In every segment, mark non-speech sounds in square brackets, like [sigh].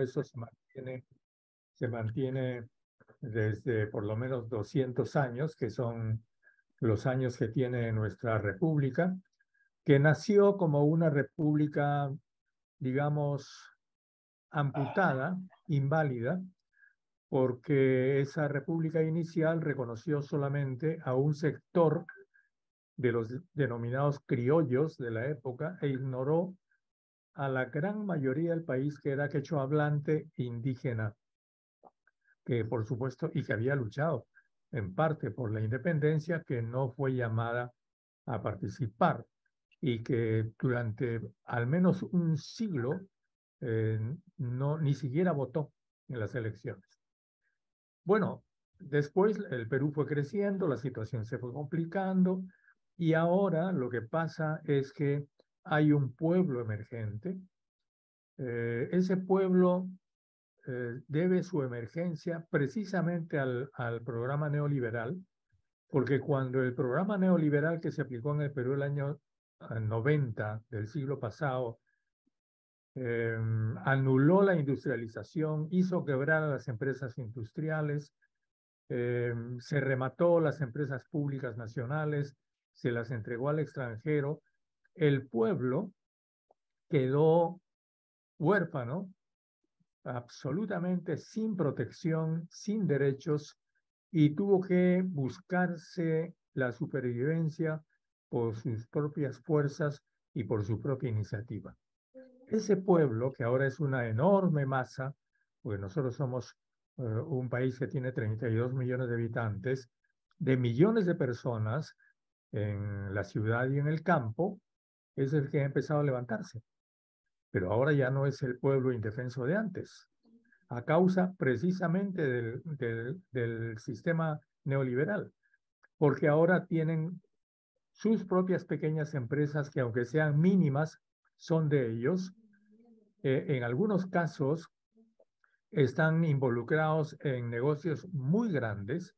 eso se mantiene, se mantiene desde por lo menos 200 años, que son los años que tiene nuestra república, que nació como una república, digamos, amputada, inválida, porque esa república inicial reconoció solamente a un sector de los denominados criollos de la época e ignoró a la gran mayoría del país que era quechua hablante indígena, que por supuesto, y que había luchado en parte por la independencia, que no fue llamada a participar y que durante al menos un siglo eh, no, ni siquiera votó en las elecciones. Bueno, después el Perú fue creciendo, la situación se fue complicando y ahora lo que pasa es que hay un pueblo emergente. Eh, ese pueblo eh, debe su emergencia precisamente al, programa neoliberal, porque cuando el programa neoliberal que se aplicó en el Perú el año 90 eh, del siglo pasado em, anuló la industrialización, hizo quebrar a las empresas industriales, em, se remató las empresas públicas nacionales, se las entregó al extranjero, el pueblo quedó huérfano, absolutamente sin protección, sin derechos, y tuvo que buscarse la supervivencia por sus propias fuerzas y por su propia iniciativa. Ese pueblo, que ahora es una enorme masa, porque nosotros somos eh, un país que tiene 32 millones de habitantes, de millones de personas en la ciudad y en el campo, es el que ha empezado a levantarse. Pero ahora ya no es el pueblo indefenso de antes, a causa precisamente del, sistema neoliberal, porque ahora tienen sus propias pequeñas empresas que aunque sean mínimas, son de ellos. Eh, en algunos casos están involucrados en negocios muy grandes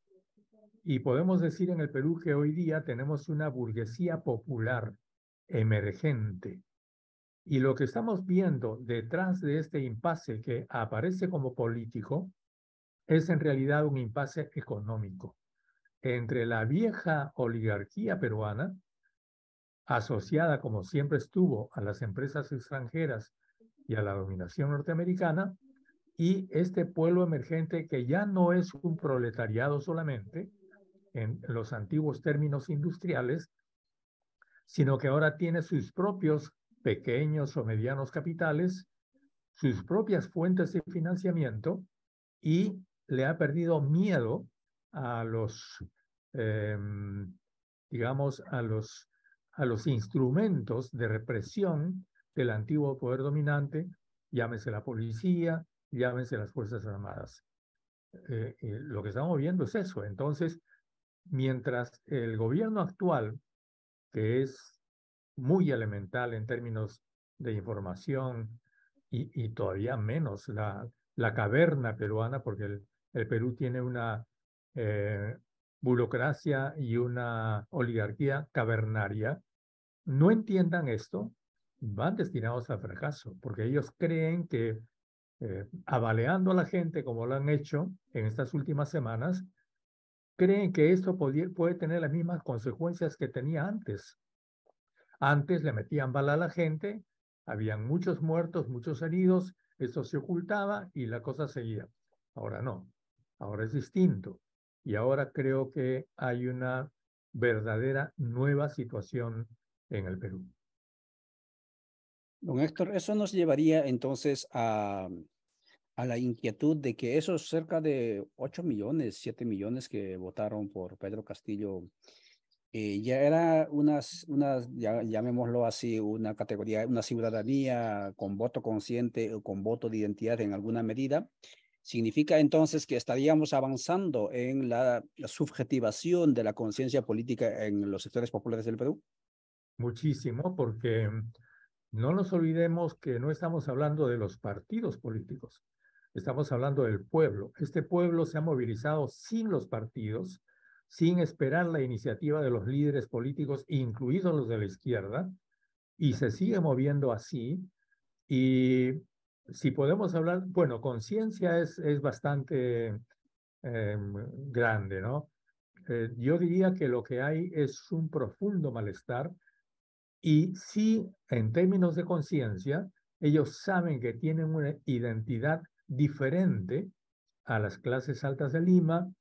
y podemos decir en el Perú que hoy día tenemos una burguesía popular emergente. Y lo que estamos viendo detrás de este impasse que aparece como político es en realidad un impasse económico entre la vieja oligarquía peruana, asociada como siempre estuvo a las empresas extranjeras y a la dominación norteamericana, y este pueblo emergente que ya no es un proletariado solamente, en los antiguos términos industriales, sino que ahora tiene sus propios pequeños o medianos capitales, sus propias fuentes de financiamiento y le ha perdido miedo a los, em, digamos, a los, a los instrumentos de represión del antiguo poder dominante, llámese la policía, llámese las Fuerzas Armadas. Eh, eh, lo que estamos viendo es eso. Entonces, mientras el gobierno actual que es muy elemental en términos de información y, todavía menos la, la caverna peruana, porque el, el Perú tiene una eh, burocracia y una oligarquía cavernaria, no entiendan esto, van destinados al fracaso, porque ellos creen que eh, avaleando a la gente como lo han hecho en estas últimas semanas, creen que esto puede, tener las mismas consecuencias que tenía antes. Antes le metían bala a la gente, habían muchos muertos, muchos heridos, esto se ocultaba y la cosa seguía. Ahora no, ahora es distinto. Y ahora creo que hay una verdadera nueva situación en el Perú. Don Héctor, eso nos llevaría entonces a, a la inquietud de que esos cerca de 8 millones, 7 millones que votaron por Pedro Castillo, eh, ya era unas, unas ya, llamémoslo así, una categoría, una ciudadanía con voto consciente o con voto de identidad en alguna medida, significa entonces que estaríamos avanzando en la subjetivación de la conciencia política en los sectores populares del Perú? Muchísimo, porque mm, no nos olvidemos que no estamos hablando de los partidos políticos, Estamos hablando del pueblo. Este pueblo se ha movilizado sin los partidos, sin esperar la iniciativa de los líderes políticos, incluidos los de la izquierda, y se sigue moviendo así. Y si podemos hablar, bueno, conciencia es, es bastante eh, grande, ¿no? Eh, yo diría que lo que hay es un profundo malestar y sí, en términos de conciencia, ellos saben que tienen una identidad diferente a las clases altas de Lima,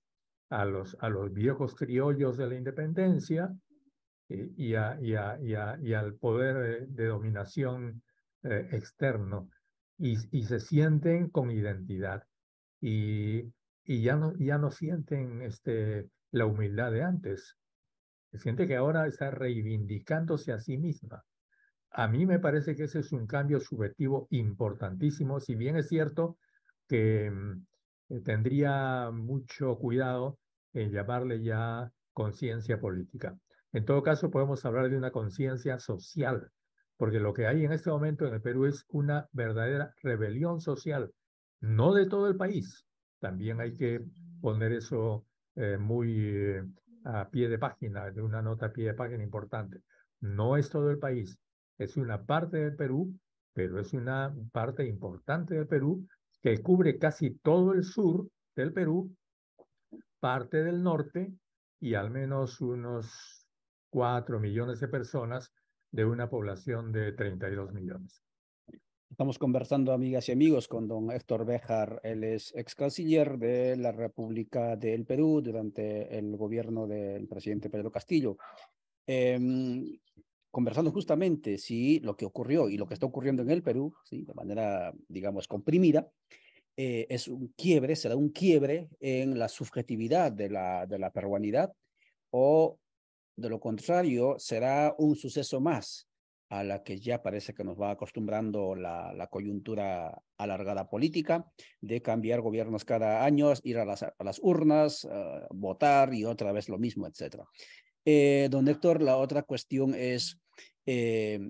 a los, a los viejos criollos de la independencia eh, y, a, y, a, y, al poder de, dominación eh, externo. Y, y, se sienten con identidad y, y ya, no, ya no sienten este, la humildad de antes. Se siente que ahora está reivindicándose a sí misma. A mí me parece que ese es un cambio subjetivo importantísimo, si bien es cierto que mm, eh, tendría mucho cuidado en llamarle ya conciencia política. En todo caso, podemos hablar de una conciencia social, porque lo que hay en este momento en el Perú es una verdadera rebelión social, no de todo el país. También hay que poner eso eh, muy eh, a pie de página, de una nota a pie de página importante. No es todo el país, es una parte del Perú, pero es una parte importante del Perú que cubre casi todo el sur del Perú, parte del norte y al menos unos 4 millones de personas de una población de 32 millones. Estamos conversando, amigas y amigos, con don Héctor Bejar. Él es ex canciller de la República del Perú durante el gobierno del presidente Pedro Castillo. Em, conversando justamente si lo que ocurrió y lo que está ocurriendo en el Perú, de manera, digamos, comprimida, eh, es un quiebre, será un quiebre en la subjetividad de la, de la peruanidad o de lo contrario será un suceso más a la que ya parece que nos va acostumbrando la, coyuntura alargada política de cambiar gobiernos cada año, ir a las, urnas, eh, votar y otra vez lo mismo, etcétera. Eh, don Héctor, la otra cuestión es, eh,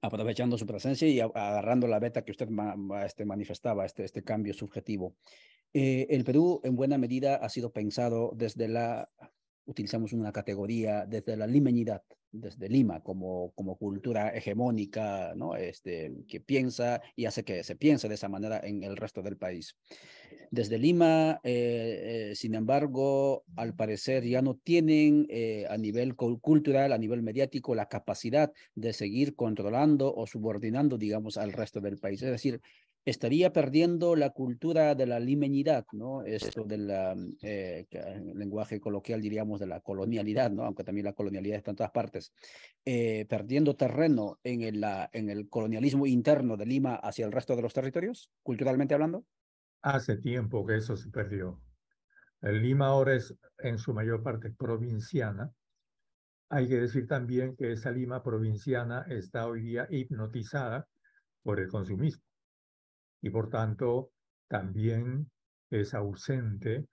aprovechando su presencia y agarrando la beta que usted este manifestaba, este, este cambio subjetivo, eh, el Perú en buena medida ha sido pensado desde la utilizamos una categoría desde la limeñidad, desde Lima, como, como cultura hegemónica, ¿no? este, que piensa y hace que se piense de esa manera en el resto del país. Desde Lima, eh, eh, sin embargo, al parecer ya no tienen eh, a nivel cultural, a nivel mediático, la capacidad de seguir controlando o subordinando, digamos, al resto del país. Es decir, estaría perdiendo la cultura de la limeñidad, ¿no? Esto del mm, eh, ah, lenguaje coloquial, diríamos, de la colonialidad, ¿no? Aunque también la colonialidad está en todas partes, eh, perdiendo terreno en el, ah, en el colonialismo interno de Lima hacia el resto de los territorios, culturalmente hablando? Hace tiempo que eso se perdió. Lima ahora es en su mayor parte provinciana. Hay que decir también que esa Lima provinciana está hoy día hipnotizada por el consumismo y por tanto también es ausente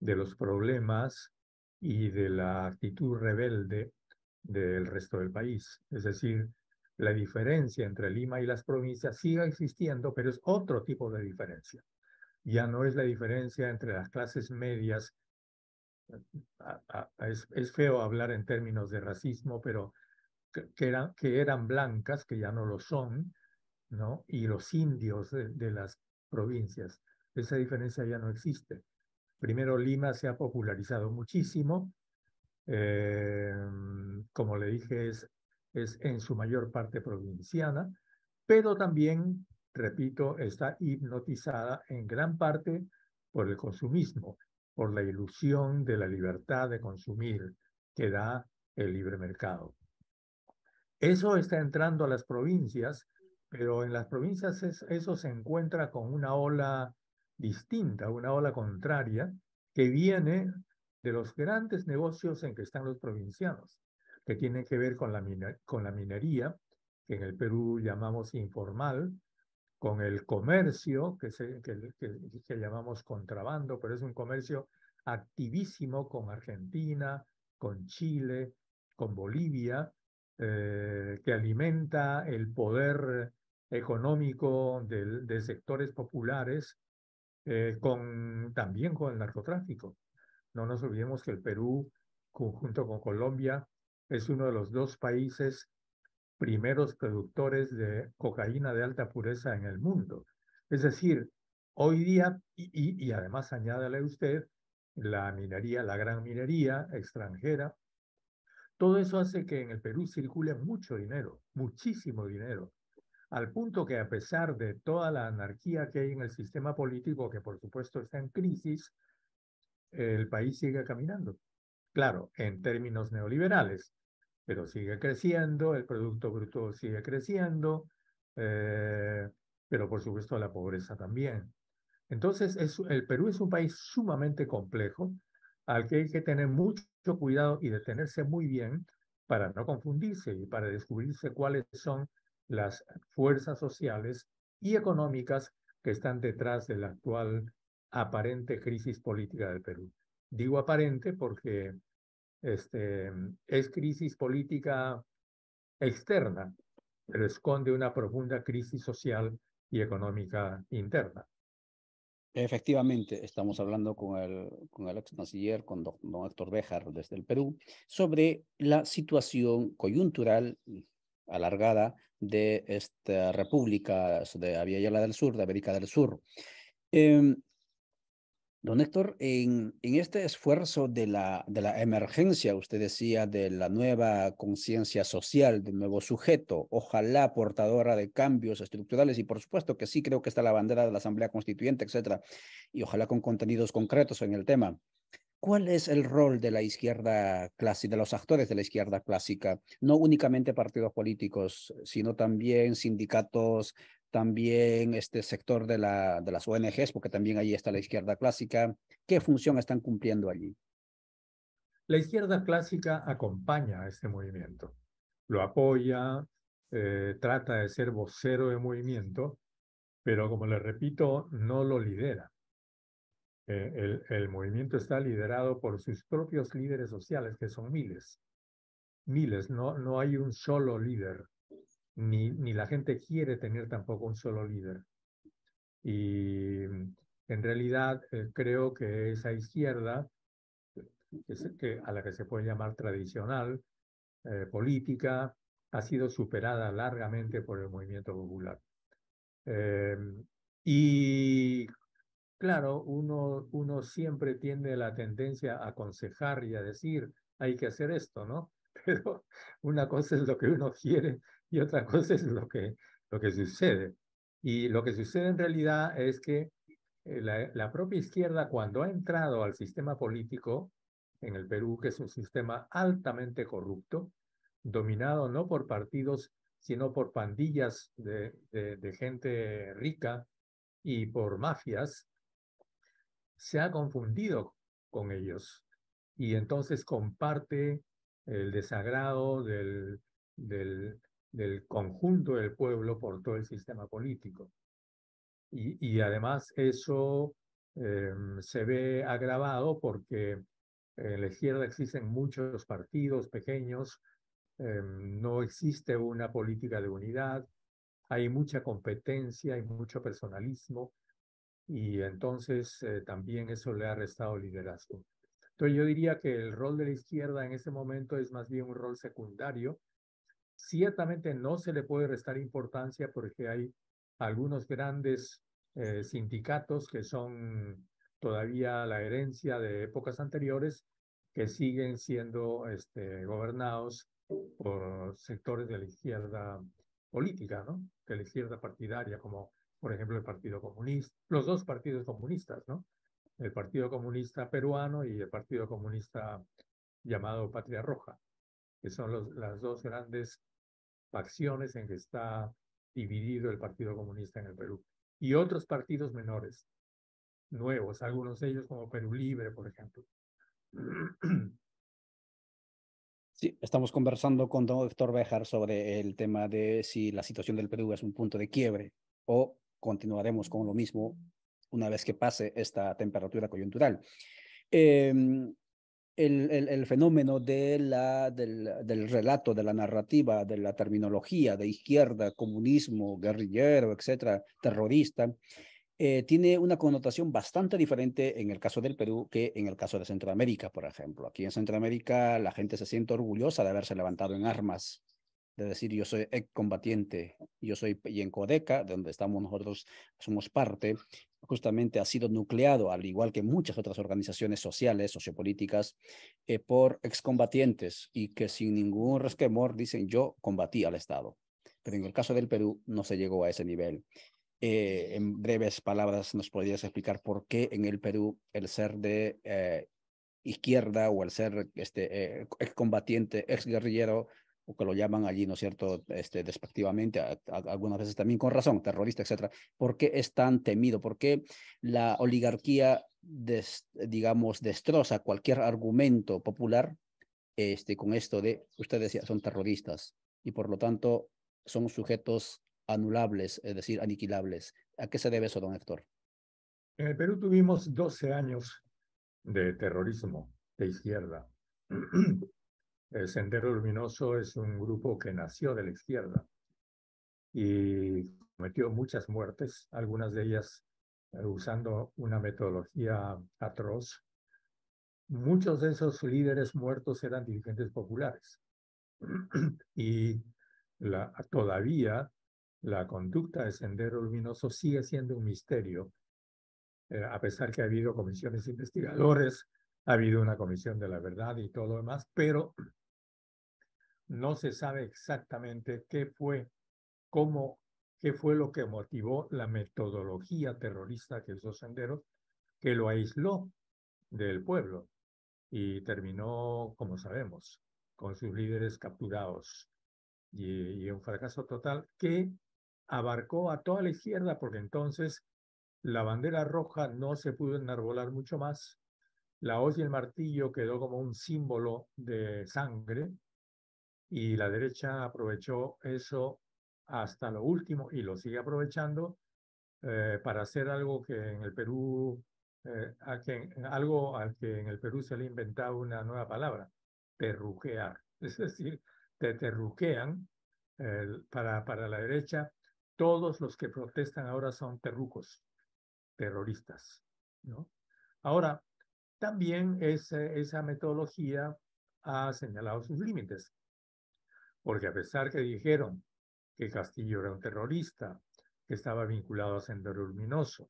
de los problemas y de la actitud rebelde del resto del país. Es decir, la diferencia entre Lima y las provincias sigue existiendo, pero es otro tipo de diferencia. Ya no es la diferencia entre las clases medias. Es, feo hablar en términos de racismo, pero eran, que eran blancas, que ya no lo son, y los indios de, las provincias. Esa diferencia ya no existe. Primero, Lima se ha popularizado muchísimo. Em, como le dije, es en su mayor parte provinciana, pero también, repito, está hipnotizada en gran parte por el consumismo, por la ilusión de la libertad de consumir que da el libre mercado. Eso está entrando a las provincias pero en las provincias eso se encuentra con una ola distinta, una ola contraria, que viene de los grandes negocios en que están los provincianos, que tienen que ver con la, con la minería, que en el Perú llamamos informal, con el comercio, que, se, que, llamamos contrabando, pero es un comercio activísimo con Argentina, con Chile, con Bolivia, eh, que alimenta el poder económico de, sectores populares, eh, con, también con el narcotráfico. No nos olvidemos que el Perú, junto con Colombia, es uno de los dos países primeros productores de cocaína de alta pureza en el mundo. Es decir, hoy día, y, y además añádale usted, la minería, la gran minería extranjera, todo eso hace que en el Perú circule mucho dinero, muchísimo dinero al punto que a pesar de toda la anarquía que hay en el sistema político, que por supuesto está en crisis, el país sigue caminando. Claro, en términos neoliberales, pero sigue creciendo, el Producto Bruto sigue creciendo, eh, pero por supuesto la pobreza también. Entonces, el Perú es un país sumamente complejo al que hay que tener mucho cuidado y detenerse muy bien para no confundirse y para descubrirse cuáles son las fuerzas sociales y económicas que están detrás de la actual aparente crisis política del Perú. Digo aparente porque este, es crisis política externa, pero esconde una profunda crisis social y económica interna. Efectivamente, estamos hablando con el, con el ex canciller, con don, Héctor Béjar desde el Perú, sobre la situación coyuntural alargada de esta República de la del Sur, de América del Sur. Em, don Héctor, en, en, este esfuerzo de la, de la emergencia, usted decía, de la nueva conciencia social, del nuevo sujeto, ojalá portadora de cambios estructurales, y por supuesto que sí creo que está la bandera de la Asamblea Constituyente, etcétera, y ojalá con contenidos concretos en el tema. ¿Cuál es el rol de la izquierda clásica, de los actores de la izquierda clásica? No únicamente partidos políticos, sino también sindicatos, también este sector de, las ONGs, porque también ahí está la izquierda clásica. ¿Qué función están cumpliendo allí? La izquierda clásica acompaña a este movimiento, lo apoya, eh, trata de ser vocero de movimiento, pero como le repito, no lo lidera. Eh, el, movimiento está liderado por sus propios líderes sociales, que son miles. Miles, no, no hay un solo líder, ni, ni la gente quiere tener tampoco un solo líder. Y mm, en realidad eh, creo que esa izquierda, que, a la que se puede llamar tradicional, eh, política, ha sido superada largamente por el movimiento popular. y Claro, uno, siempre tiene la tendencia a aconsejar y a decir, hay que hacer esto, ¿no? [laughs] Pero una cosa es lo que uno quiere y otra cosa es lo que, lo que sucede. Y lo que sucede en realidad es que eh, la, propia izquierda, cuando ha entrado al sistema político en el Perú, que es un sistema altamente corrupto, dominado no por partidos, sino por pandillas de gente rica y por mafias, se ha confundido con ellos y entonces comparte el desagrado del, conjunto del pueblo por todo el sistema político. Y, además eso em, se ve agravado porque en la izquierda existen muchos partidos pequeños, em, no existe una política de unidad, hay mucha competencia, hay mucho personalismo, y entonces eh, también eso le ha restado liderazgo. Entonces yo diría que el rol de la izquierda en este momento es más bien un rol secundario. Ciertamente no se le puede restar importancia porque hay algunos grandes eh, sindicatos que son todavía la herencia de épocas anteriores que siguen siendo este, gobernados por sectores de la izquierda política, ¿no? de la izquierda partidaria, como por ejemplo, el Partido Comunista, los dos partidos comunistas, ¿no? El Partido Comunista Peruano y el Partido Comunista llamado Patria Roja, que son los, las dos grandes facciones en que está dividido el Partido Comunista en el Perú. Y otros partidos menores, nuevos, algunos de ellos como Perú Libre, por ejemplo. [clears throat] Sí, estamos conversando con doctor Bejar sobre el tema de si la situación del Perú es un punto de quiebre o continuaremos con lo mismo una vez que pase esta temperatura coyuntural. Em, el, el, fenómeno de la, del, del, relato, de la narrativa, de la terminología de izquierda, comunismo, guerrillero, etcétera, terrorista, eh, tiene una connotación bastante diferente en el caso del Perú que en el caso de Centroamérica, por ejemplo. Aquí en Centroamérica la gente se siente orgullosa de haberse levantado en armas de decir yo soy excombatiente, yo soy, y en Codeca, donde estamos nosotros, somos parte, justamente ha sido nucleado, al igual que muchas otras organizaciones sociales, sociopolíticas, eh, por excombatientes y que sin ningún resquemor dicen yo combatí al Estado. Pero en el caso del Perú no se llegó a ese nivel. Eh, en breves palabras, ¿nos podrías explicar por qué en el Perú el ser de eh, izquierda o el ser este, excombatiente, exguerrillero, o que lo llaman allí, ¿no es cierto?, este, despectivamente, algunas veces también con razón, terrorista, etcétera. ¿Por qué es tan temido? ¿Por qué la oligarquía, digamos, destroza cualquier argumento popular este, con esto de, ustedes son terroristas y por lo tanto son sujetos anulables, es decir, aniquilables? ¿A qué se debe eso, don Héctor? En el Perú tuvimos 12 años de terrorismo de izquierda. El Sendero Luminoso es un grupo que nació de la izquierda y cometió muchas muertes, algunas de ellas eh, usando una metodología atroz. Muchos de esos líderes muertos eran dirigentes populares [clears throat] y la, todavía la conducta de Sendero Luminoso sigue siendo un misterio, eh, a pesar que ha habido comisiones investigadores, ha habido una comisión de la verdad y todo lo demás, pero no se sabe exactamente qué fue, cómo, qué fue lo que motivó la metodología terrorista que usó Senderos, que lo aisló del pueblo y terminó, como sabemos, con sus líderes capturados y, y un fracaso total que abarcó a toda la izquierda, porque entonces la bandera roja no se pudo enarbolar mucho más, la hoz y el martillo quedó como un símbolo de sangre, y la derecha aprovechó eso hasta lo último y lo sigue aprovechando eh, para hacer algo que en el Perú, eh, algo al que en el Perú se le ha inventado una nueva palabra, terruquear. [laughs] Es decir, te terruquean para, para la derecha. Todos los que protestan ahora son terrucos, terroristas. Ahora, también esa metodología ha señalado sus límites porque a pesar que dijeron que Castillo era un terrorista, que estaba vinculado a Sendero Luminoso,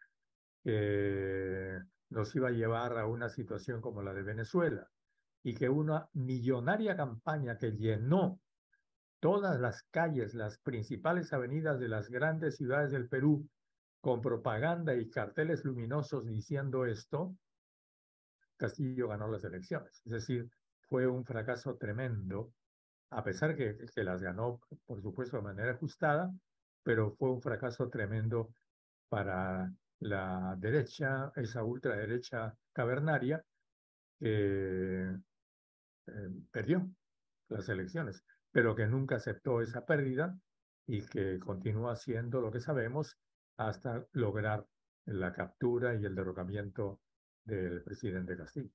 que nos iba a llevar a una situación como la de Venezuela, y que una millonaria campaña que llenó todas las calles, las principales avenidas de las grandes ciudades del Perú, con propaganda y carteles luminosos diciendo esto, Castillo ganó las elecciones. Es decir, fue un fracaso tremendo a pesar que, que las ganó, por supuesto, de manera ajustada, pero fue un fracaso tremendo para la derecha, esa ultraderecha cavernaria, que eh, perdió las elecciones, pero que nunca aceptó esa pérdida y que continúa haciendo lo que sabemos hasta lograr la captura y el derrocamiento del presidente Castillo.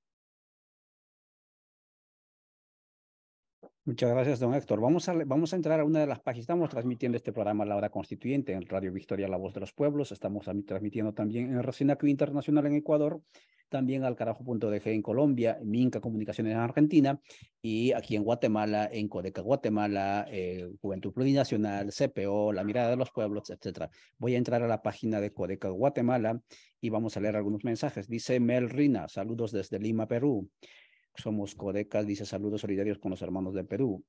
Muchas gracias, don Héctor. Vamos a, vamos a entrar a una de las páginas. Estamos transmitiendo este programa La Hora Constituyente en Radio Victoria, La Voz de los Pueblos. Estamos transmitiendo también en Q Internacional en Ecuador, también al carajo.dg en Colombia, Minca Comunicaciones en Argentina y aquí en Guatemala, en Codeca Guatemala, eh, Juventud Plurinacional, CPO, La Mirada de los Pueblos, etcétera. Voy a entrar a la página de Codeca Guatemala y vamos a leer algunos mensajes. Dice Mel Rina, saludos desde Lima, Perú somos Codecas, dice saludos solidarios con los hermanos del Perú.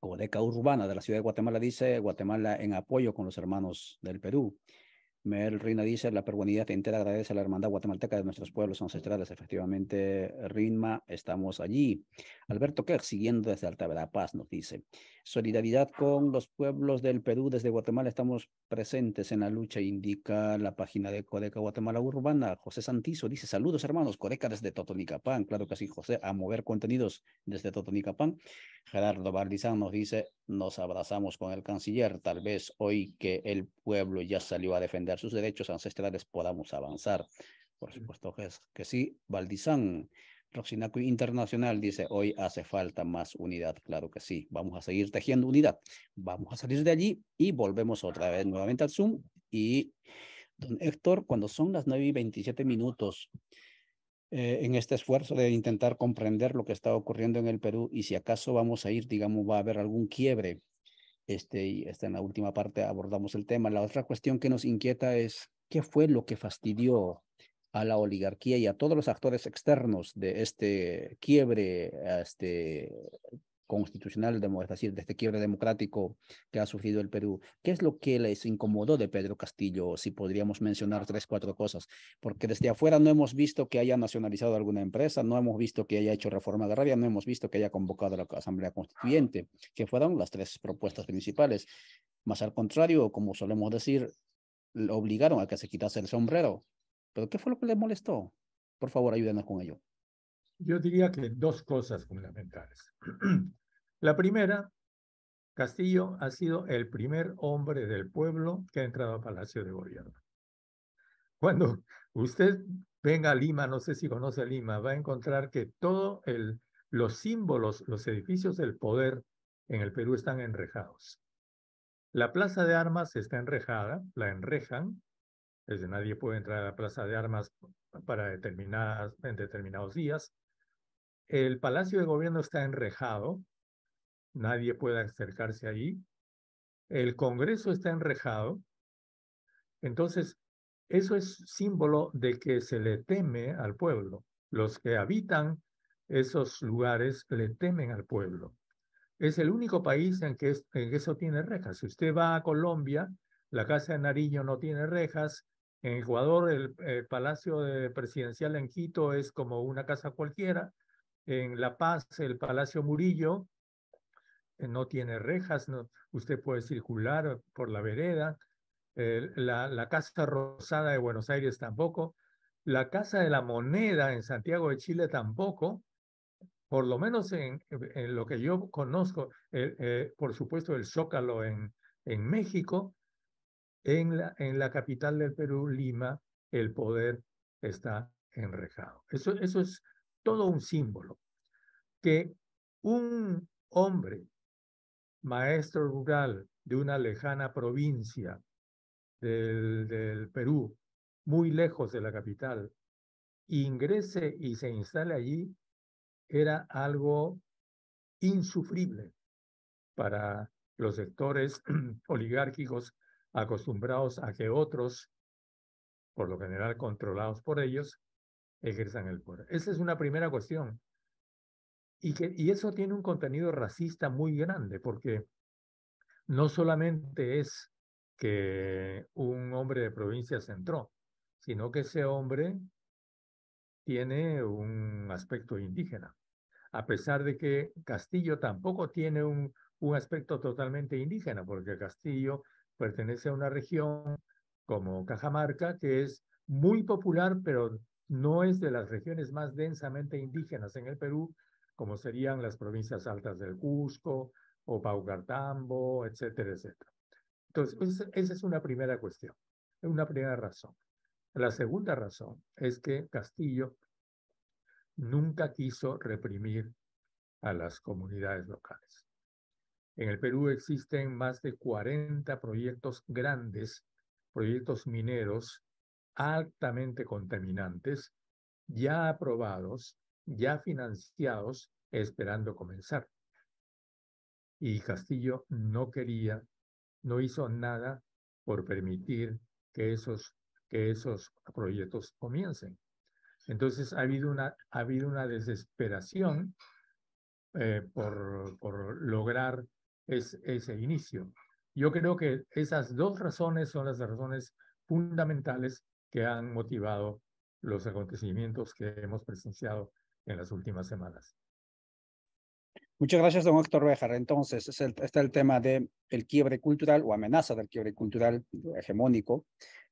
Codeca Urbana de la ciudad de Guatemala dice Guatemala en apoyo con los hermanos del Perú. Mel Rina dice, la peruanidad entera agradece a la hermandad guatemalteca de nuestros pueblos ancestrales. Efectivamente, Rinma, estamos allí. Alberto Kerr, siguiendo desde Alta Verapaz, nos dice, Solidaridad con los pueblos del Perú. Desde Guatemala estamos presentes en la lucha, indica la página de Codeca Guatemala Urbana. José Santizo dice, saludos hermanos, Codeca desde Totonicapán. Claro que sí, José, a mover contenidos desde Totonicapán. Gerardo Valdizán nos dice, nos abrazamos con el canciller. Tal vez hoy que el pueblo ya salió a defender sus derechos ancestrales podamos avanzar. Por supuesto que, sí. Valdizán. Roxinaco Internacional dice, hoy hace falta más unidad. Claro que sí, vamos a seguir tejiendo unidad. Vamos a salir de allí y volvemos otra vez nuevamente al Zoom. Y, don Héctor, cuando son las 9 y 27 minutos, eh, en este esfuerzo de intentar comprender lo que está ocurriendo en el Perú y si acaso vamos a ir, digamos, va a haber algún quiebre. Este, y esta en la última parte abordamos el tema. La otra cuestión que nos inquieta es, ¿qué fue lo que fastidió a la oligarquía y a todos los actores externos de este quiebre este constitucional, es decir, de este quiebre democrático que ha sufrido el Perú. ¿Qué es lo que les incomodó de Pedro Castillo? Si podríamos mencionar tres, cuatro cosas, porque desde afuera no hemos visto que haya nacionalizado alguna empresa, no hemos visto que haya hecho reforma agraria, no hemos visto que haya convocado a la Asamblea Constituyente, que fueron las tres propuestas principales. Más al contrario, como solemos decir, lo obligaron a que se quitase el sombrero ¿Pero qué fue lo que le molestó? Por favor, ayúdenos con ello. Yo diría que dos cosas fundamentales. [clears throat] La primera, Castillo ha sido el primer hombre del pueblo que ha entrado a Palacio de Gobierno. Cuando usted venga a Lima, no sé si conoce Lima, va a encontrar que todos los símbolos, los edificios del poder en el Perú están enrejados. La plaza de armas está enrejada, la enrejan es nadie puede entrar a la plaza de armas para determinadas, en determinados días. El Palacio de Gobierno está enrejado, nadie puede acercarse allí. El Congreso está enrejado. Entonces, eso es símbolo de que se le teme al pueblo. Los que habitan esos lugares le temen al pueblo. Es el único país en que, en que eso tiene rejas. Si usted va a Colombia, la Casa de Nariño no tiene rejas, en Ecuador, el, eh, Palacio Presidencial en Quito es como una casa cualquiera. En La Paz, el Palacio Murillo eh, no tiene rejas, usted puede circular por la vereda. la, Casa Rosada de Buenos Aires tampoco. La Casa de la Moneda en Santiago de Chile tampoco por lo menos en, lo que yo conozco, eh, por supuesto el Zócalo en, en México, en la, capital del Perú, Lima, el poder está enrejado. Eso, es todo un símbolo. Que un hombre, maestro rural de una lejana provincia del, del Perú, muy lejos de la capital, ingrese y se instale allí, era algo insufrible para los sectores [clears throat] oligárquicos acostumbrados a que otros, por lo general controlados por ellos, ejerzan el poder. Esa es una primera cuestión. Y, y eso tiene un contenido racista muy grande, porque no solamente es que un hombre de provincia se entró, sino que ese hombre tiene un aspecto indígena, a pesar de que Castillo tampoco tiene un, un aspecto totalmente indígena, porque Castillo pertenece a una región como Cajamarca, que es muy popular, pero no es de las regiones más densamente indígenas en el Perú, como serían las provincias altas del Cusco o Paucartambo, etcétera, etcétera. Entonces, pues, esa es una primera cuestión, una primera razón. La segunda razón es que Castillo nunca quiso reprimir a las comunidades locales. En el Perú existen más de 40 proyectos grandes, proyectos mineros altamente contaminantes, ya aprobados, ya financiados, esperando comenzar. Y Castillo no quería, no hizo nada por permitir que esos, que esos proyectos comiencen. Entonces ha habido una, ha habido una desesperación eh, por, por lograr es ese inicio. Yo creo que esas dos razones son las razones fundamentales que han motivado los acontecimientos que hemos presenciado en las últimas semanas. Muchas gracias, don Héctor Béjar. Entonces, está el tema del el quiebre cultural o amenaza del quiebre cultural hegemónico,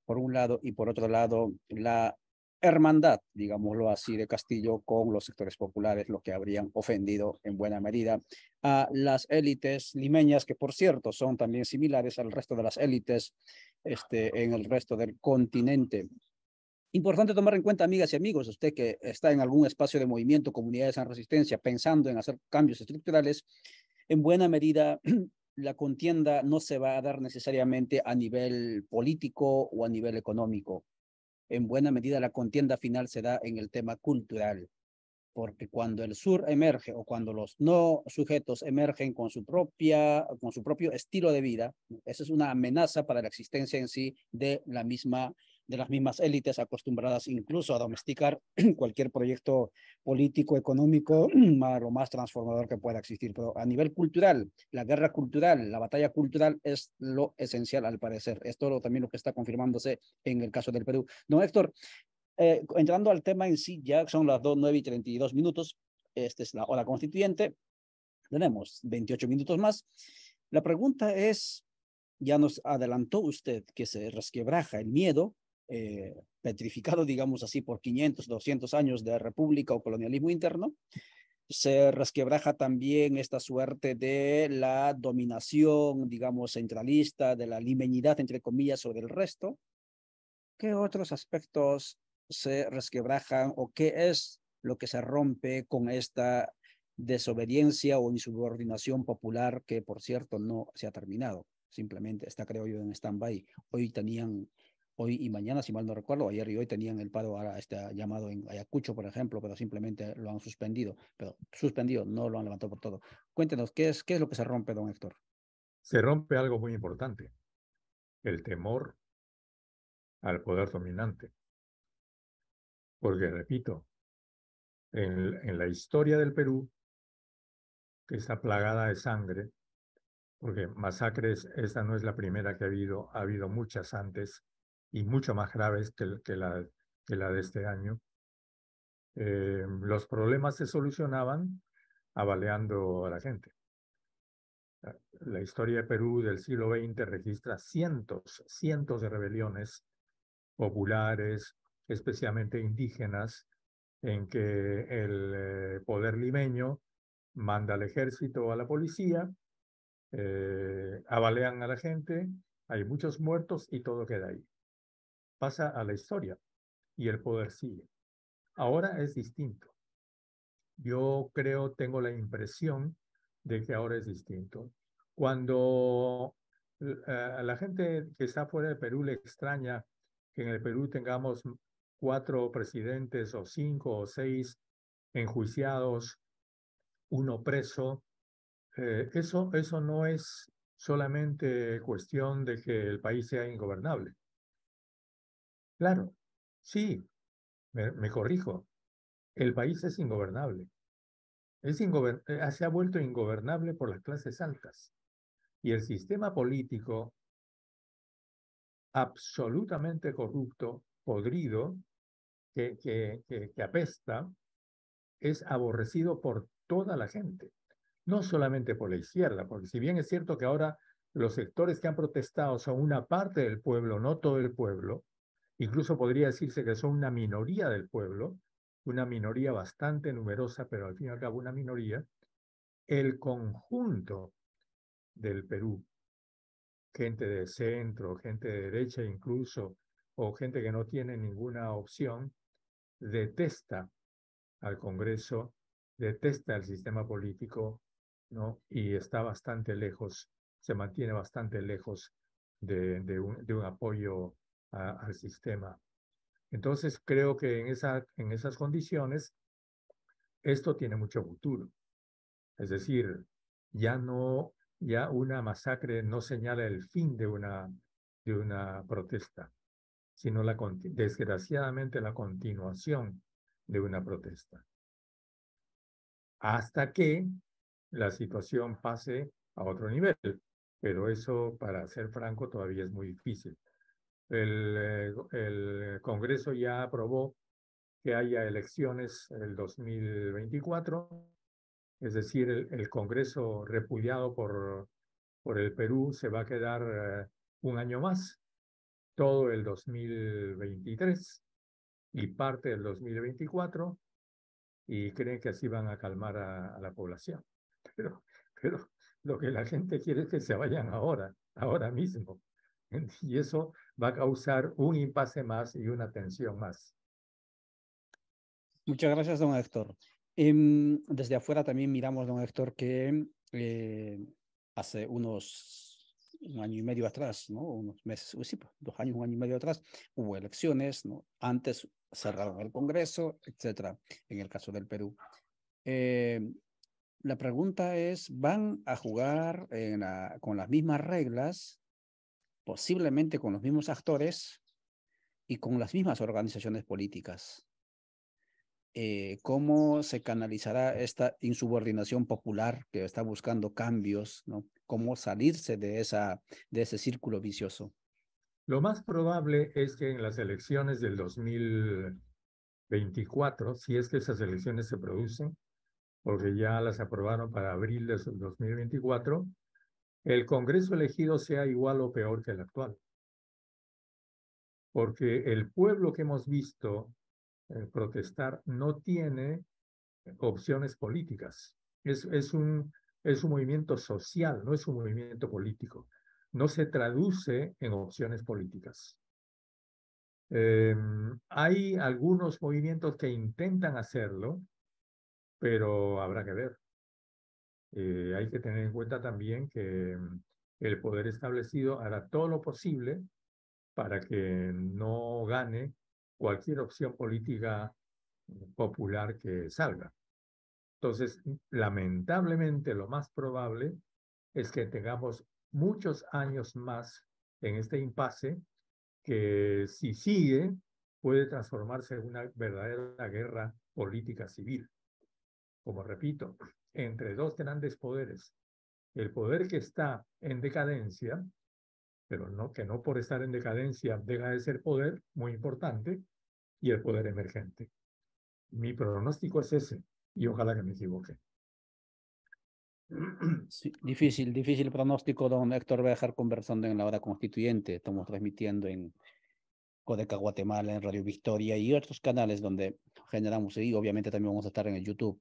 por un lado, y por otro lado, la hermandad, digámoslo así, de Castillo con los sectores populares, lo que habrían ofendido en buena medida a las élites limeñas, que por cierto son también similares al resto de las élites este, en el resto del continente. Importante tomar en cuenta, amigas y amigos, usted que está en algún espacio de movimiento, comunidades en resistencia, pensando en hacer cambios estructurales, en buena medida [clears throat] la contienda no se va a dar necesariamente a nivel político o a nivel económico en buena medida la contienda final se da en el tema cultural, porque cuando el sur emerge o cuando los no sujetos emergen con su, propia, con su propio estilo de vida, esa es una amenaza para la existencia en sí de la misma de las mismas élites acostumbradas incluso a domesticar [clears throat] cualquier proyecto político, económico, [clears throat] lo más transformador que pueda existir. Pero a nivel cultural, la guerra cultural, la batalla cultural es lo esencial al parecer. Esto lo, también lo que está confirmándose en el caso del Perú. Don Héctor, eh, entrando al tema en sí, ya son las dos nueve y 32 minutos. Esta es la hora constituyente. Tenemos 28 minutos más. La pregunta es, ya nos adelantó usted que se resquebraja el miedo, eh, petrificado, digamos así, por 500, 200 años de república o colonialismo interno, se resquebraja también esta suerte de la dominación, digamos, centralista, de la limeñidad, entre comillas, sobre el resto. ¿Qué otros aspectos se resquebrajan o qué es lo que se rompe con esta desobediencia o insubordinación popular que, por cierto, no se ha terminado? Simplemente está, creo yo, en stand-by. Hoy tenían hoy y mañana, si mal no recuerdo, ayer y hoy tenían el paro ahora este llamado en Ayacucho, por ejemplo, pero simplemente lo han suspendido, pero suspendido, no lo han levantado por todo. Cuéntenos, ¿qué es, qué es lo que se rompe, don Héctor? Se rompe algo muy importante, el temor al poder dominante. Porque, repito, en, en la historia del Perú, que está plagada de sangre, porque masacres, esta no es la primera que ha habido, ha habido muchas antes, y mucho más graves que, la, de este año. Eh, los problemas se solucionaban avaleando a la gente. Ah, la historia de Perú del siglo XX registra cientos, cientos de rebeliones populares, especialmente indígenas, en que el eh, poder limeño manda al ejército a la policía, eh, avalean a la gente, hay muchos muertos y todo queda ahí pasa a la historia y el poder sigue. Ahora es distinto. Yo creo, tengo la impresión de que ahora es distinto. Cuando eh, a la gente que está fuera de Perú le extraña que en el Perú tengamos cuatro presidentes o cinco o seis enjuiciados, uno preso. Eh, eso, eso no es solamente cuestión de que el país sea ingobernable. Claro, sí, me, corrijo, el país es ingobernable. Es eh, se ha vuelto ingobernable por las clases altas. Y el sistema político absolutamente corrupto, podrido, que, que apesta, es aborrecido por toda la gente, no solamente por la izquierda, porque si bien es cierto que ahora los sectores que han protestado son una parte del pueblo, no todo el pueblo, Incluso podría decirse que son una minoría del pueblo, una minoría bastante numerosa, pero al fin y al cabo una minoría, el conjunto del Perú, gente de centro, gente de derecha incluso, o gente que no tiene ninguna opción, detesta al Congreso, detesta el sistema político, ¿no? Y está bastante lejos, se mantiene bastante lejos de, de un apoyo al sistema. Entonces, creo que en, esa, en esas condiciones, esto tiene mucho futuro. Es decir, ya no, ya una masacre no señala el fin de una, de una protesta, sino la, desgraciadamente la continuación de una protesta. Hasta que la situación pase a otro nivel. Pero eso, para ser franco, todavía es muy difícil el, eh, el Congreso ya aprobó que haya elecciones el 2024, es decir, el, Congreso repudiado por, por el Perú se va a quedar eh, un año más, todo el 2023 y parte del 2024, y creen que así van a calmar a, a la población. Pero, pero lo que la gente quiere es que se vayan ahora, ahora mismo. [laughs] Y eso va a causar un impasse más y una tensión más. Muchas gracias, don Héctor. Em, desde afuera también miramos, don Héctor, que eh, hace unos un año y medio atrás, ¿no? unos meses, sí, pues, dos años, un año y medio atrás, hubo elecciones, ¿no? antes cerraron el Congreso, etcétera, en el caso del Perú. Em, la pregunta es, ¿van a jugar la, con las mismas reglas posiblemente con los mismos actores y con las mismas organizaciones políticas. Eh, ¿Cómo se canalizará esta insubordinación popular que está buscando cambios? ¿no? ¿Cómo salirse de, esa, de ese círculo vicioso? Lo más probable es que en las elecciones del 2024, si es que esas elecciones se producen, porque ya las aprobaron para abril de 2024, el Congreso elegido sea igual o peor que el actual. Porque el pueblo que hemos visto eh, protestar no tiene opciones políticas. Es, es, un, es un movimiento social, no es un movimiento político. No se traduce en opciones políticas. Em, hay algunos movimientos que intentan hacerlo, pero habrá que ver. Eh, hay que tener en cuenta también que mm, el poder establecido hará todo lo posible para que no gane cualquier opción política mm, popular que salga. Entonces, mm, lamentablemente lo más probable es que tengamos muchos años más en este impasse que si sigue puede transformarse en una verdadera guerra política civil. Como repito, entre dos grandes poderes. El poder que está en decadencia, pero no, que no por estar en decadencia deja de ser poder, muy importante, y el poder emergente. Mi pronóstico es ese, y ojalá que me equivoque. difícil, difícil pronóstico, don Héctor a dejar conversando en la hora constituyente. Estamos transmitiendo en Codeca Guatemala, en Radio Victoria y otros canales donde generamos, y obviamente también vamos a estar en el YouTube.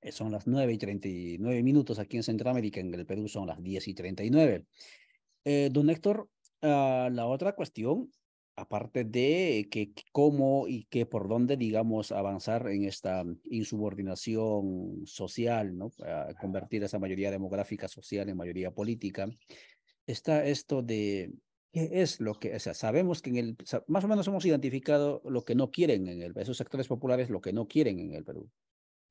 Eh, son las 9 y 39 minutos aquí en Centroamérica, en el Perú son las 10 y 39. Eh, don Héctor, ah, la otra cuestión, aparte de que cómo y que por dónde, digamos, avanzar en esta insubordinación social, ¿no? Ah, convertir esa mayoría demográfica social en mayoría política, está esto de ¿Qué es lo que, o sea, sabemos que en el, más o menos hemos identificado lo que no quieren en el, esos sectores populares, lo que no quieren en el Perú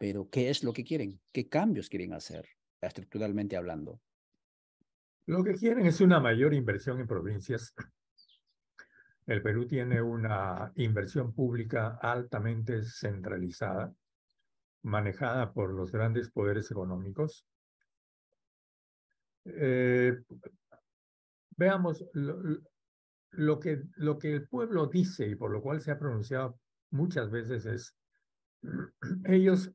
pero ¿qué es lo que quieren? ¿Qué cambios quieren hacer estructuralmente hablando? Lo que quieren es una mayor inversión en provincias. El Perú tiene una inversión pública altamente centralizada, manejada por los grandes poderes económicos. Eh, veamos lo, que, lo que el pueblo dice y por lo cual se ha pronunciado muchas veces es, [clears throat] ellos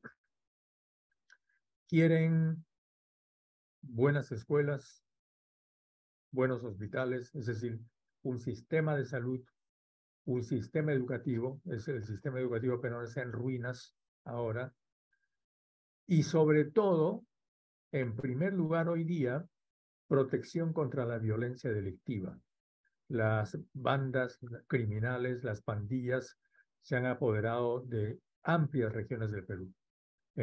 quieren buenas escuelas, buenos hospitales, es decir, un sistema de salud, un sistema educativo, es el sistema educativo pero está en ruinas ahora, y sobre todo, en primer lugar hoy día, protección contra la violencia delictiva. Las bandas criminales, las pandillas se han apoderado de amplias regiones del Perú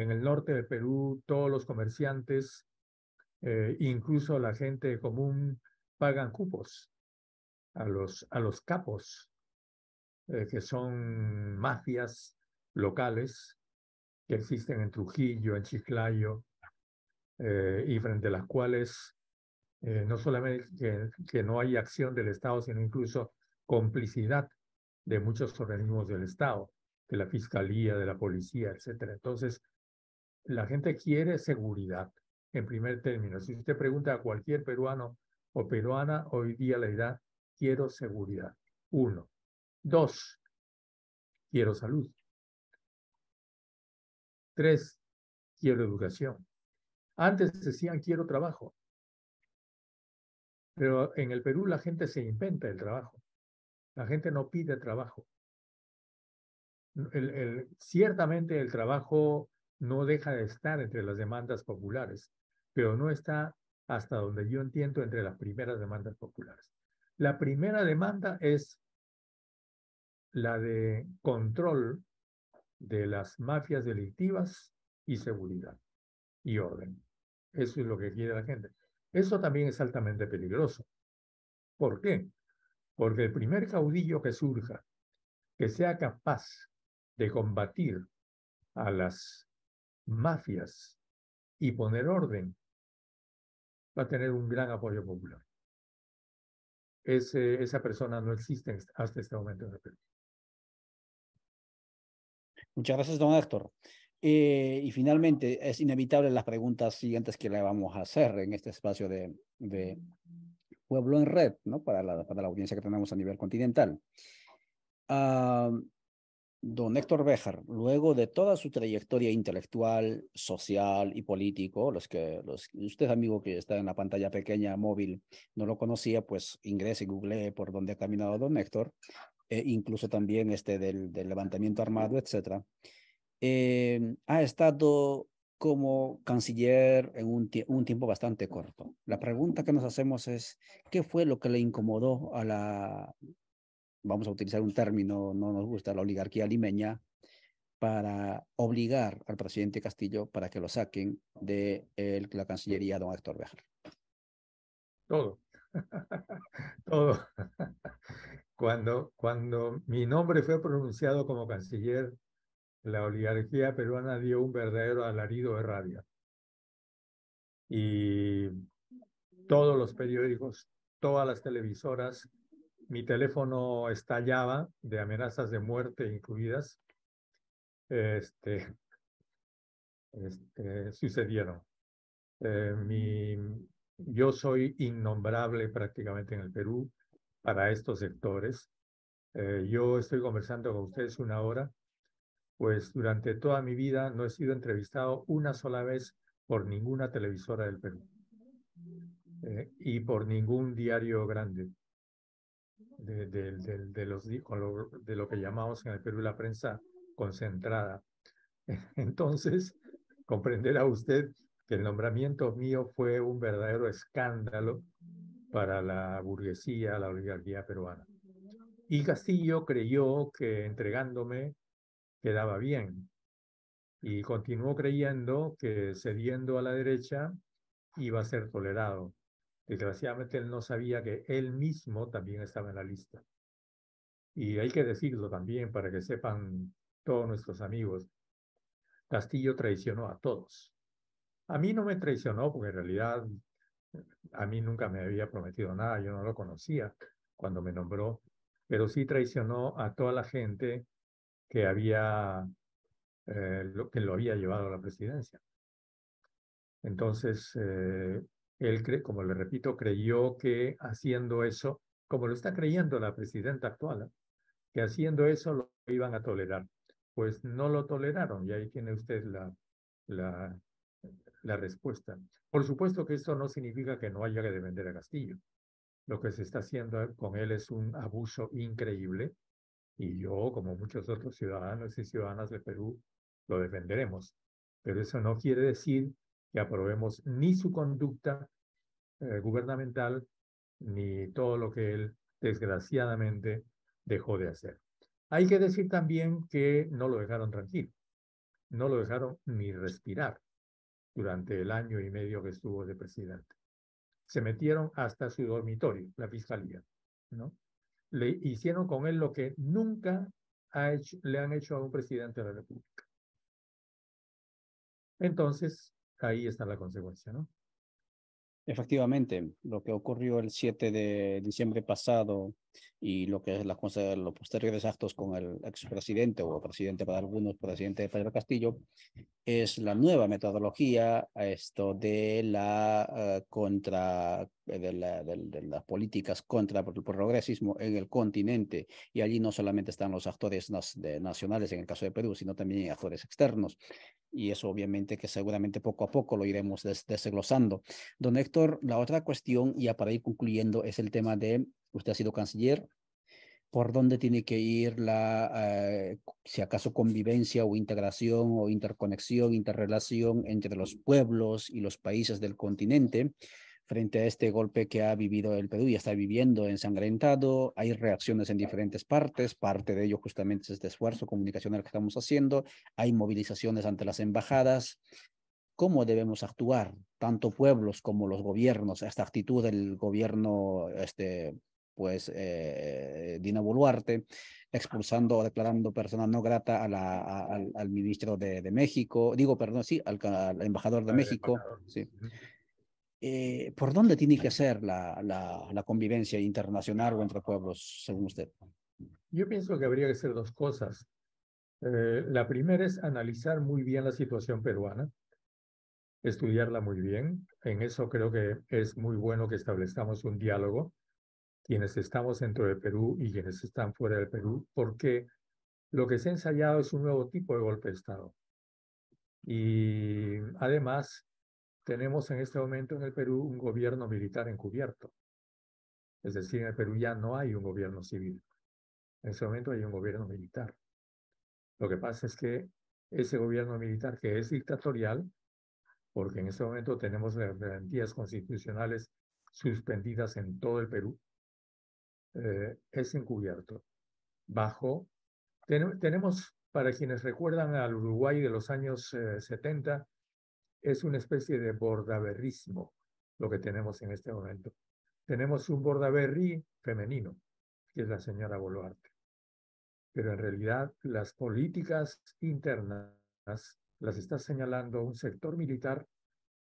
en el norte de Perú todos los comerciantes, eh, incluso la gente común, pagan cupos a los, a los capos, eh, que son mafias locales que existen en Trujillo, en Chiclayo, eh, y frente a las cuales no solamente que, no hay acción del Estado, sino incluso complicidad de muchos organismos del Estado, de la Fiscalía, de la Policía, etc. Entonces, la gente quiere seguridad, en primer término. Si usted pregunta a cualquier peruano o peruana, hoy día le edad, quiero seguridad. Uno. Dos, quiero salud. Tres, quiero educación. Antes decían quiero trabajo. Pero en el Perú la gente se inventa el trabajo. La gente no pide trabajo. ciertamente el trabajo no deja de estar entre las demandas populares, pero no está hasta donde yo entiendo entre las primeras demandas populares. La primera demanda es la de control de las mafias delictivas y seguridad y orden. Eso es lo que quiere la gente. Eso también es altamente peligroso. ¿Por qué? Porque el primer caudillo que surja, que sea capaz de combatir a las mafias y poner orden, va a tener un gran apoyo popular. esa persona no existe hasta este momento Muchas gracias, don Héctor. Eh, y finalmente, es inevitable las preguntas siguientes que le vamos a hacer en este espacio de, Pueblo en Red, ¿no? Para la, para la audiencia que tenemos a nivel continental. Ah, Don Héctor Béjar, luego de toda su trayectoria intelectual, social y político, los que los, usted, amigo que está en la pantalla pequeña móvil, no lo conocía, pues ingrese y google por dónde ha caminado Don Héctor, eh, incluso también este del, levantamiento armado, etc. Eh, ha estado como canciller en un, tiempo bastante corto. La pregunta que nos hacemos es, ¿qué fue lo que le incomodó a la vamos a utilizar un término, no nos gusta, la oligarquía limeña, para obligar al presidente Castillo para que lo saquen de la Cancillería don Héctor Bejar. Todo. [laughs] Todo. Cuando, cuando mi nombre fue pronunciado como canciller, la oligarquía peruana dio un verdadero alarido de rabia. Y todos los periódicos, todas las televisoras mi teléfono estallaba de amenazas de muerte incluidas, este, este sucedieron. Eh, yo soy innombrable prácticamente en el Perú para estos sectores. Eh, yo estoy conversando con ustedes una hora, pues durante toda mi vida no he sido entrevistado una sola vez por ninguna televisora del Perú eh, y por ningún diario grande de, los, de lo que llamamos en el Perú la prensa concentrada. [laughs] Entonces, comprenderá usted que el nombramiento mío fue un verdadero escándalo para la burguesía, la oligarquía peruana. Y Castillo creyó que entregándome quedaba bien y continuó creyendo que cediendo a la derecha iba a ser tolerado. Desgraciadamente él no sabía que él mismo también estaba en la lista. Y hay que decirlo también para que sepan todos nuestros amigos. Castillo traicionó a todos. A mí no me traicionó porque en realidad eh, a mí nunca me había prometido nada, yo no lo conocía cuando me nombró, pero sí traicionó a toda la gente que había eh, lo, que lo había llevado a la presidencia. Entonces, eh, él, como le repito, creyó que haciendo eso, como lo está creyendo la presidenta actual, ¿eh? que haciendo eso lo iban a tolerar. Pues no lo toleraron y ahí tiene usted la, la, respuesta. Por supuesto que eso no significa que no haya que defender a Castillo. Lo que se está haciendo con él es un abuso increíble y yo, como muchos otros ciudadanos y ciudadanas de Perú, lo defenderemos. Pero eso no quiere decir aprobemos ni su conducta eh, gubernamental ni todo lo que él desgraciadamente dejó de hacer. Hay que decir también que no lo dejaron tranquilo, no lo dejaron ni respirar durante el año y medio que estuvo de presidente. Se metieron hasta su dormitorio, la fiscalía, ¿no? Le hicieron con él lo que nunca le han hecho a un presidente de la República. Entonces, ahí está la consecuencia, ¿no? Efectivamente, lo que ocurrió el 7 de diciembre pasado y lo que es la, los posteriores actos con el expresidente o presidente para algunos, presidente Pedro Castillo, es la nueva metodología a esto de la eh, contra eh, de, las políticas contra el progresismo en el continente y allí no solamente están los actores nacionales en el caso de Perú, sino también actores externos y eso obviamente que seguramente poco a poco lo iremos desglosando. Don Héctor, la otra cuestión ya para ir concluyendo es el tema de usted ha sido canciller, por dónde tiene que ir la, eh, si acaso, convivencia o integración o interconexión, interrelación entre los pueblos y los países del continente frente a este golpe que ha vivido el Perú y está viviendo ensangrentado. Hay reacciones en diferentes partes, parte de ello justamente es este esfuerzo comunicacional que estamos haciendo. Hay movilizaciones ante las embajadas. ¿Cómo debemos actuar, tanto pueblos como los gobiernos, esta actitud del gobierno este, pues eh, eh, Dina Boluarte, expulsando o declarando persona no grata a la, al, al, ministro de, de, México, digo, perdón, sí, al, embajador de México. Eh, ¿Por dónde tiene que ser la, la, la, convivencia internacional o entre pueblos, según usted? Yo pienso que habría que hacer dos cosas. Eh, la primera es analizar muy bien la situación peruana, estudiarla muy bien. En eso creo que es muy bueno que establezcamos un diálogo quienes estamos dentro del Perú y quienes están fuera del Perú, porque lo que se ha ensayado es un nuevo tipo de golpe de Estado. Y además, tenemos en este momento en el Perú un gobierno militar encubierto. Es decir, en el Perú ya no hay un gobierno civil. En este momento hay un gobierno militar. Lo que pasa es que ese gobierno militar que es dictatorial, porque en este momento tenemos las garantías constitucionales suspendidas en todo el Perú, eh, es encubierto, bajo. tenemos, para quienes recuerdan al Uruguay de los años 70, eh, es una especie de bordaverrismo lo que tenemos en este momento. Tenemos un bordaberri femenino, que es la señora Boluarte. Pero en realidad las políticas internas las está señalando un sector militar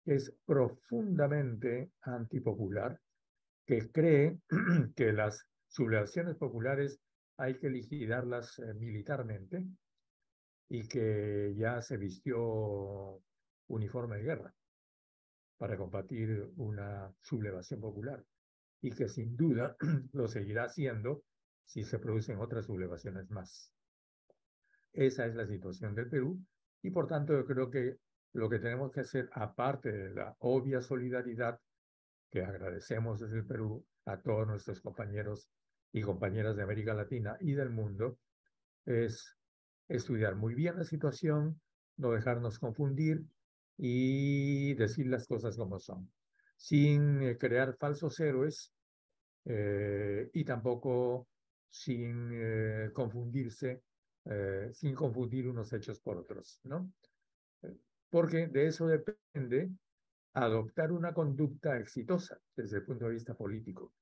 que es profundamente antipopular, que cree [clears throat] que las sublevaciones populares hay que liquidarlas eh, militarmente y que ya se vistió uniforme de guerra para combatir una sublevación popular y que sin duda [clears throat] lo seguirá haciendo si se producen otras sublevaciones más. Esa es la situación del Perú y por tanto yo creo que lo que tenemos que hacer, aparte de la obvia solidaridad que agradecemos desde el Perú a todos nuestros compañeros y compañeras de América Latina y del mundo es estudiar muy bien la situación, no dejarnos confundir y decir las cosas como son, sin eh, crear falsos héroes eh, y tampoco sin eh, confundirse, sin confundir unos hechos por otros, ¿no? Porque de eso depende adoptar una conducta exitosa desde el punto de vista político.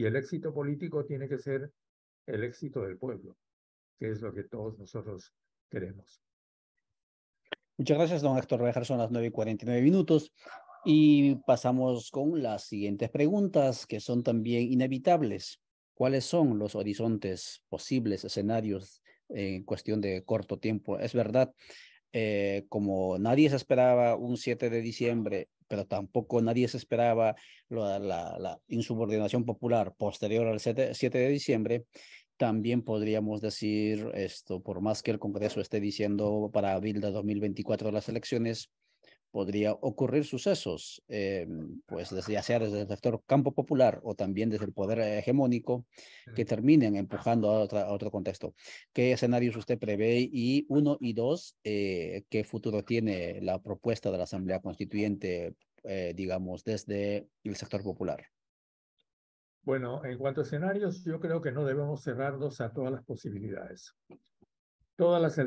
Y el éxito político tiene que ser el éxito del pueblo, que es lo que todos nosotros queremos. Muchas gracias, don Héctor Bejar. Son las 9 y 49 minutos. Y pasamos con las siguientes preguntas, que son también inevitables. ¿Cuáles son los horizontes posibles, escenarios eh, en cuestión de corto tiempo? Es verdad, eh, como nadie se esperaba un 7 de diciembre pero tampoco nadie se esperaba la, insubordinación popular posterior al 7, 7 de diciembre, también podríamos decir esto, por más que el Congreso esté diciendo para abril de 2024 las elecciones, podría ocurrir sucesos, em, pues ya sea desde el sector campo popular o también desde el poder hegemónico, que terminen empujando a, otro contexto. ¿Qué escenarios usted prevé? Y uno y dos, eh, ¿qué futuro tiene la propuesta de la Asamblea Constituyente, eh, digamos, desde el sector popular? Bueno, en cuanto a escenarios, yo creo que no debemos cerrarnos a todas las posibilidades. Todas las,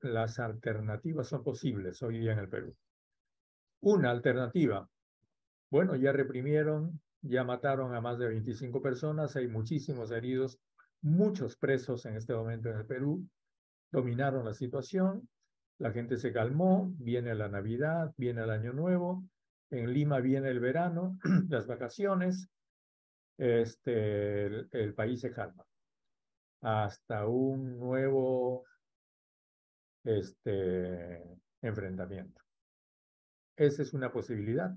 las alternativas son posibles hoy día en el Perú una alternativa. Bueno, ya reprimieron, ya mataron a más de 25 personas, hay muchísimos heridos, muchos presos en este momento en el Perú, dominaron la situación, la gente se calmó, viene la Navidad, viene el Año Nuevo, en Lima viene el verano, [clears throat] las vacaciones, este, el, país se calma. Hasta un nuevo este, enfrentamiento. Esa es una posibilidad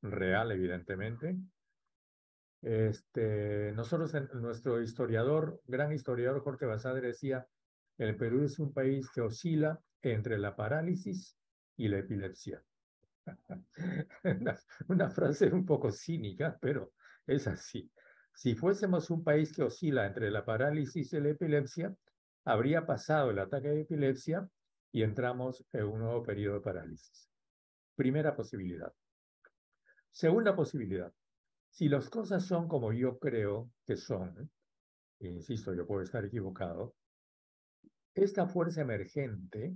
real, evidentemente. Este, nosotros, nuestro historiador, gran historiador Jorge Basadre decía, el Perú es un país que oscila entre la parálisis y la epilepsia. [laughs] una, una frase un poco cínica, pero es así. Si fuésemos un país que oscila entre la parálisis y la epilepsia, habría pasado el ataque de epilepsia y entramos en un nuevo periodo de parálisis. Primera posibilidad. Segunda posibilidad. Si las cosas son como yo creo que son, e insisto, yo puedo estar equivocado, esta fuerza emergente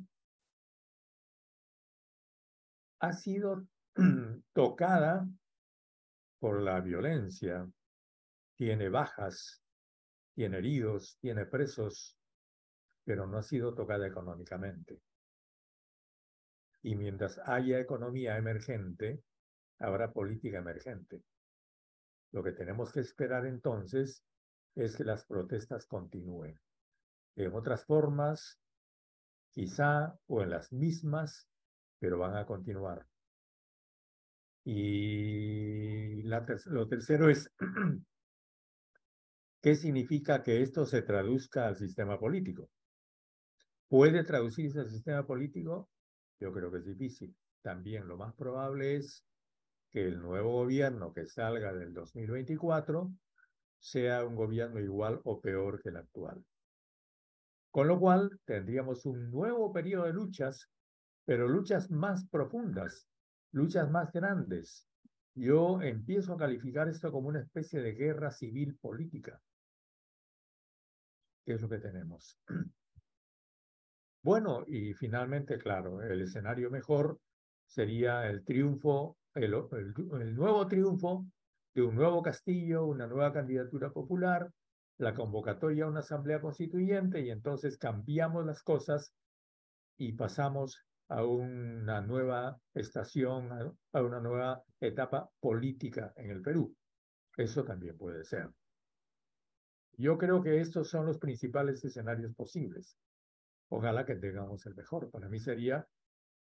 ha sido [clears throat] tocada por la violencia, tiene bajas, tiene heridos, tiene presos, pero no ha sido tocada económicamente. Y mientras haya economía emergente, habrá política emergente. Lo que tenemos que esperar entonces es que las protestas continúen. En otras formas, quizá, o en las mismas, pero van a continuar. Y la lo tercero es, [clears throat] ¿qué significa que esto se traduzca al sistema político? ¿Puede traducirse al sistema político? Yo creo que es difícil. También lo más probable es que el nuevo gobierno que salga del 2024 sea un gobierno igual o peor que el actual. Con lo cual, tendríamos un nuevo periodo de luchas, pero luchas más profundas, luchas más grandes. Yo empiezo a calificar esto como una especie de guerra civil política. Que es lo que tenemos. Bueno, y finalmente, claro, el escenario mejor sería el triunfo, el, nuevo triunfo de un nuevo castillo, una nueva candidatura popular, la convocatoria a una asamblea constituyente y entonces cambiamos las cosas y pasamos a una nueva estación, a una nueva etapa política en el Perú. Eso también puede ser. Yo creo que estos son los principales escenarios posibles. Ojalá que tengamos el mejor. Para mí sería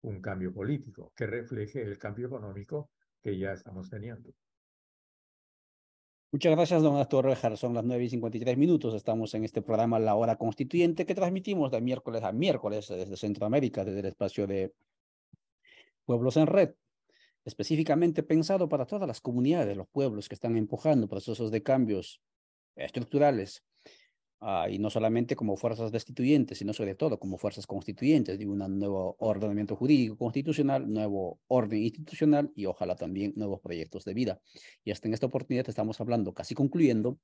un cambio político que refleje el cambio económico que ya estamos teniendo. Muchas gracias, don Astor Rejar. Son las 9 y 53 minutos. Estamos en este programa La Hora Constituyente que transmitimos de miércoles a miércoles desde Centroamérica, desde el espacio de Pueblos en Red, específicamente pensado para todas las comunidades, los pueblos que están empujando procesos de cambios estructurales Ah, y no solamente como fuerzas destituyentes, sino sobre todo como fuerzas constituyentes de un nuevo ordenamiento jurídico constitucional, nuevo orden institucional y ojalá también nuevos proyectos de vida. Y hasta en esta oportunidad estamos hablando, casi concluyendo,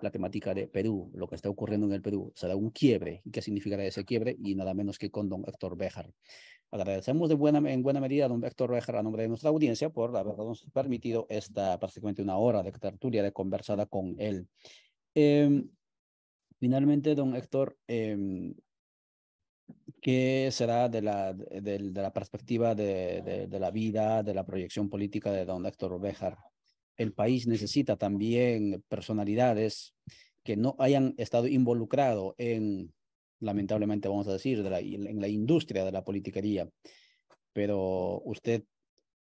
la temática de Perú, lo que está ocurriendo en el Perú. Será un quiebre. ¿Y qué significará ese quiebre? Y nada menos que con don Héctor Bejar. Agradecemos de buena, en buena medida a don Héctor Bejar a nombre de nuestra audiencia por habernos permitido esta prácticamente una hora de tertulia de conversada con él. Eh, Finalmente, don Héctor, em, ¿qué será de la, de, la perspectiva de, la vida, de la proyección política de don Héctor Bejar? El país necesita también personalidades que no hayan estado involucrados en, lamentablemente vamos a decir, en la industria de la politiquería. Pero usted,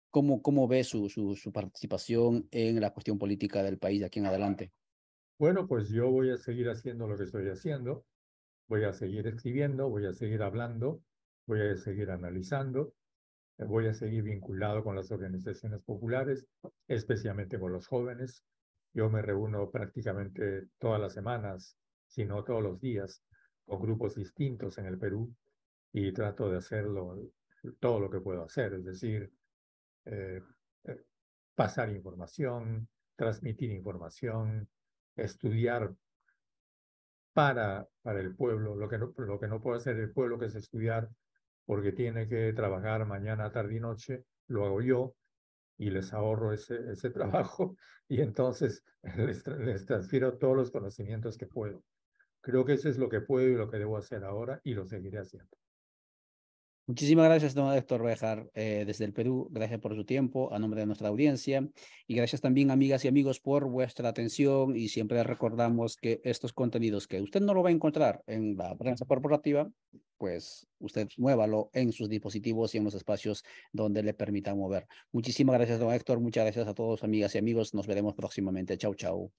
¿cómo, cómo ve su, su, su participación en la cuestión política del país de aquí en adelante? Bueno, pues yo voy a seguir haciendo lo que estoy haciendo, voy a seguir escribiendo, voy a seguir hablando, voy a seguir analizando, eh, voy a seguir vinculado con las organizaciones populares, especialmente con los jóvenes. Yo me reúno prácticamente todas las semanas, si no todos los días, con grupos distintos en el Perú y trato de hacerlo todo lo que puedo hacer, es decir, eh, eh, pasar información, transmitir información, estudiar para, para el pueblo, lo que, no, lo que no puede hacer el pueblo, que es estudiar porque tiene que trabajar mañana, tarde y noche, lo hago yo y les ahorro ese, ese [laughs] trabajo y entonces les, les transfiero todos los conocimientos que puedo. Creo que eso es lo que puedo y lo que debo hacer ahora y lo seguiré haciendo. Muchísimas gracias, don Héctor Bejar, eh, desde el Perú. Gracias por su tiempo a nombre de nuestra audiencia. Y gracias también, amigas y amigos, por vuestra atención. Y siempre recordamos que estos contenidos que usted no lo va a encontrar en la prensa corporativa, pues usted muévalo en sus dispositivos y en los espacios donde le permita mover. Muchísimas gracias, don Héctor. Muchas gracias a todos, amigas y amigos. Nos veremos próximamente. Chau, chau.